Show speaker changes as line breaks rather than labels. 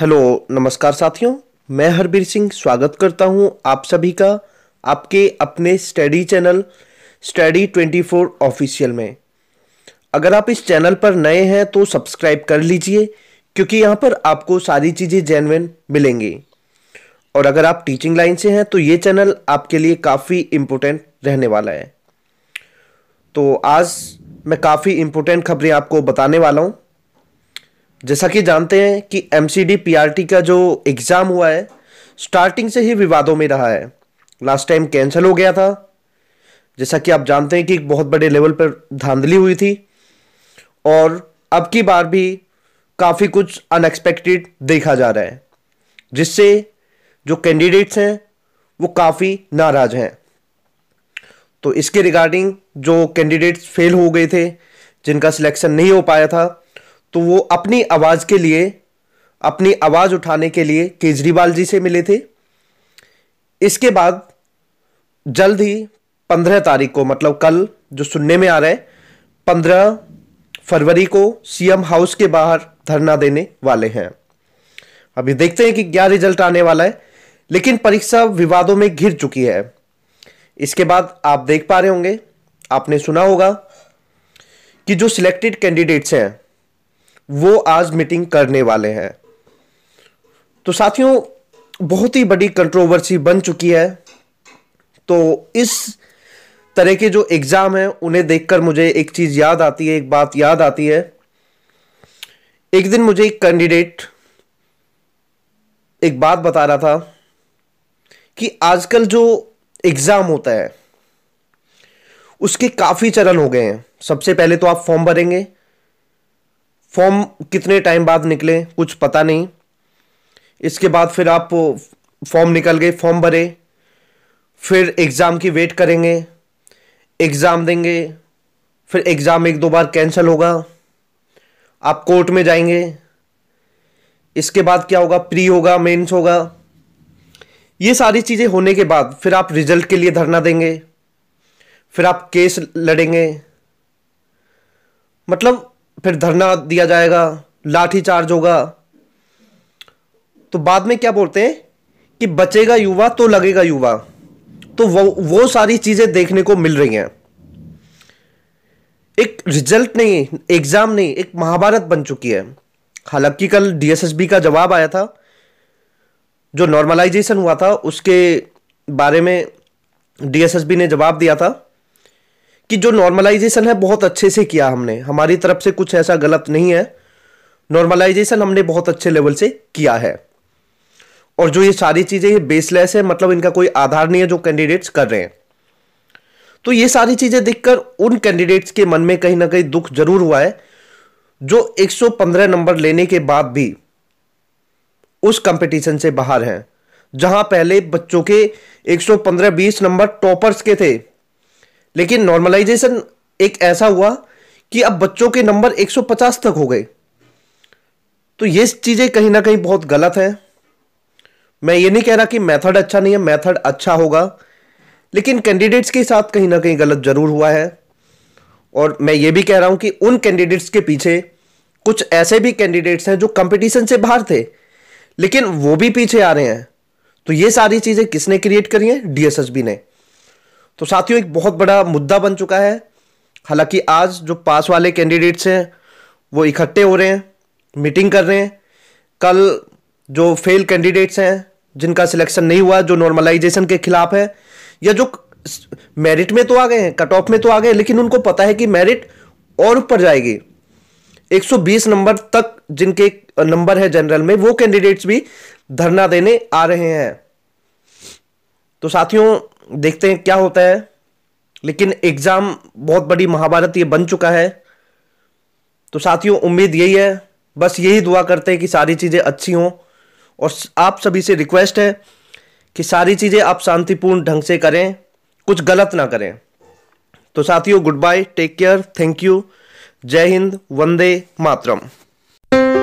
hello नमस्कार साथियों मैं हरबीर सिंह स्वागत करता हूं आप सभी का आपके अपने स्टडी चैनल स्टडी 24 ऑफिशियल में अगर आप इस चैनल पर नए हैं तो सब्सक्राइब कर लीजिए क्योंकि यहां पर आपको सारी चीज़ें जेनविन मिलेंगी और अगर आप टीचिंग लाइन से हैं तो ये चैनल आपके लिए काफ़ी इम्पोर्टेंट रहने वाला है तो आज मैं काफ़ी इम्पोर्टेंट खबरें आपको बताने वाला हूँ जैसा कि जानते हैं कि एम सी का जो एग्ज़ाम हुआ है स्टार्टिंग से ही विवादों में रहा है लास्ट टाइम कैंसिल हो गया था जैसा कि आप जानते हैं कि एक बहुत बड़े लेवल पर धांधली हुई थी और अब की बार भी काफ़ी कुछ अनएक्सपेक्टेड देखा जा रहा है जिससे जो कैंडिडेट्स हैं वो काफ़ी नाराज़ हैं तो इसके रिगार्डिंग जो कैंडिडेट्स फेल हो गए थे जिनका सिलेक्शन नहीं हो पाया था तो वो अपनी आवाज़ के लिए अपनी आवाज़ उठाने के लिए केजरीवाल जी से मिले थे इसके बाद जल्द ही पंद्रह तारीख को मतलब कल जो सुनने में आ रहा है पंद्रह फरवरी को सीएम हाउस के बाहर धरना देने वाले हैं अभी देखते हैं कि क्या रिजल्ट आने वाला है लेकिन परीक्षा विवादों में घिर चुकी है इसके बाद आप देख पा रहे होंगे आपने सुना होगा कि जो सिलेक्टेड कैंडिडेट्स हैं वो आज मीटिंग करने वाले हैं तो साथियों बहुत ही बड़ी कंट्रोवर्सी बन चुकी है तो इस तरह के जो एग्ज़ाम हैं उन्हें देखकर मुझे एक चीज़ याद आती है एक बात याद आती है एक दिन मुझे एक कैंडिडेट एक बात बता रहा था कि आजकल जो एग्ज़ाम होता है उसके काफ़ी चरण हो गए हैं सबसे पहले तो आप फॉर्म भरेंगे फॉर्म कितने टाइम बाद निकले कुछ पता नहीं इसके बाद फिर आप फॉर्म निकल गए फॉर्म भरे फिर एग्ज़ाम की वेट करेंगे एग्ज़ाम देंगे फिर एग्ज़ाम एक दो बार कैंसिल होगा आप कोर्ट में जाएंगे इसके बाद क्या होगा प्री होगा मेंस होगा ये सारी चीज़ें होने के बाद फिर आप रिजल्ट के लिए धरना देंगे फिर आप केस लड़ेंगे मतलब फिर धरना दिया जाएगा लाठी चार्ज होगा तो बाद में क्या बोलते हैं कि बचेगा युवा तो लगेगा युवा तो वो वो सारी चीज़ें देखने को मिल रही हैं एक रिजल्ट नहीं एग्ज़ाम नहीं एक महाभारत बन चुकी है हालांकि कल डीएसएसबी का जवाब आया था जो नॉर्मलाइजेशन हुआ था उसके बारे में डीएसएसबी ने जवाब दिया था कि जो नॉर्मलाइजेशन है बहुत अच्छे से किया हमने हमारी तरफ से कुछ ऐसा गलत नहीं है नॉर्मलाइजेशन हमने बहुत अच्छे लेवल से किया है और जो ये सारी चीज़ें बेसलेस है मतलब इनका कोई आधार नहीं है जो कैंडिडेट्स कर रहे हैं तो ये सारी चीज़ें देखकर उन कैंडिडेट्स के मन में कहीं ना कहीं दुख जरूर हुआ है जो 115 नंबर लेने के बाद भी उस कंपटीशन से बाहर हैं जहां पहले बच्चों के 115-20 नंबर टॉपर्स के थे लेकिन नॉर्मलाइजेशन एक ऐसा हुआ कि अब बच्चों के नंबर 150 तक हो गए तो ये चीज़ें कहीं ना कहीं बहुत गलत है मैं ये नहीं कह रहा कि मेथड अच्छा नहीं है मेथड अच्छा होगा लेकिन कैंडिडेट्स के साथ कहीं ना कहीं गलत ज़रूर हुआ है और मैं ये भी कह रहा हूं कि उन कैंडिडेट्स के पीछे कुछ ऐसे भी कैंडिडेट्स हैं जो कंपटीशन से बाहर थे लेकिन वो भी पीछे आ रहे हैं तो ये सारी चीज़ें किसने क्रिएट करी हैं डीएसएसबी ने तो साथियों एक बहुत बड़ा मुद्दा बन चुका है हालांकि आज जो पास वाले कैंडिडेट्स हैं वो इकट्ठे हो रहे हैं मीटिंग कर रहे हैं कल जो फेल कैंडिडेट्स हैं जिनका सिलेक्शन नहीं हुआ जो नॉर्मलाइजेशन के खिलाफ है या जो मेरिट में तो आ गए हैं कट ऑफ में तो आ गए लेकिन उनको पता है कि मेरिट और ऊपर जाएगी 120 नंबर तक जिनके नंबर है जनरल में वो कैंडिडेट्स भी धरना देने आ रहे हैं तो साथियों देखते हैं क्या होता है लेकिन एग्ज़ाम बहुत बड़ी महाभारत ये बन चुका है तो साथियों उम्मीद यही है बस यही दुआ करते हैं कि सारी चीज़ें अच्छी हों और आप सभी से रिक्वेस्ट है कि सारी चीज़ें आप शांतिपूर्ण ढंग से करें कुछ गलत ना करें तो साथियों good bye take care thank you जय हिंद वंदे मातरम